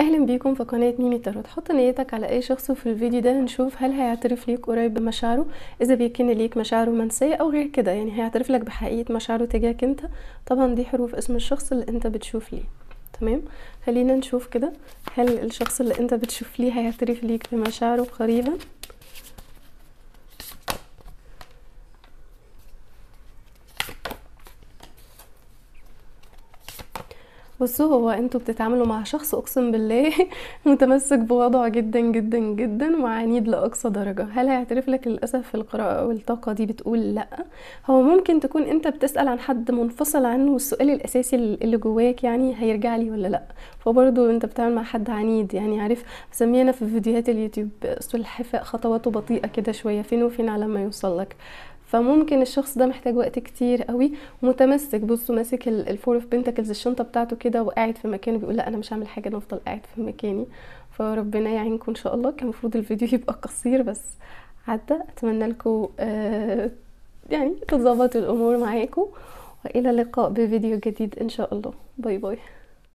اهلا بيكم في قناه ميمي تارو تحط نيتك على اي شخص وفي الفيديو ده هنشوف هل هيعترف ليك قريب بمشاعره اذا بيكن ليك مشاعر رومانسيه او غير كده يعني هيعترف لك بحقيقه مشاعره تجاهك انت طبعا دي حروف اسم الشخص اللي انت بتشوف ليه تمام خلينا نشوف كده هل الشخص اللي انت بتشوف ليه هيعترف ليك بمشاعره قريبا بصوا هو انتوا بتتعاملوا مع شخص اقسم بالله متمسك بوضعه جدا جدا جدا وعنيد لاقصى درجه هل هيعترف لك للاسف في القراءه والطاقه دي بتقول لا هو ممكن تكون انت بتسال عن حد منفصل عنه والسؤال الاساسي اللي جواك يعني هيرجع لي ولا لا فبرضه انت بتتعامل مع حد عنيد يعني عارف بسميه انا في فيديوهات اليوتيوب سلحفاء خطواته بطيئه كده شويه فين وفين على ما يوصل لك فممكن الشخص ده محتاج وقت كتير قوي متمسك بصوا ماسك الفور اوف بنتكلز الشنطه بتاعته كده وقاعد في مكانه بيقول لا انا مش هعمل حاجه انا افضل قاعد في مكاني فربنا يعينكم ان شاء الله كان المفروض الفيديو يبقى قصير بس عدى اتمنى لكم آه يعني تتظبط الامور معاكم والى اللقاء بفيديو جديد ان شاء الله باي باي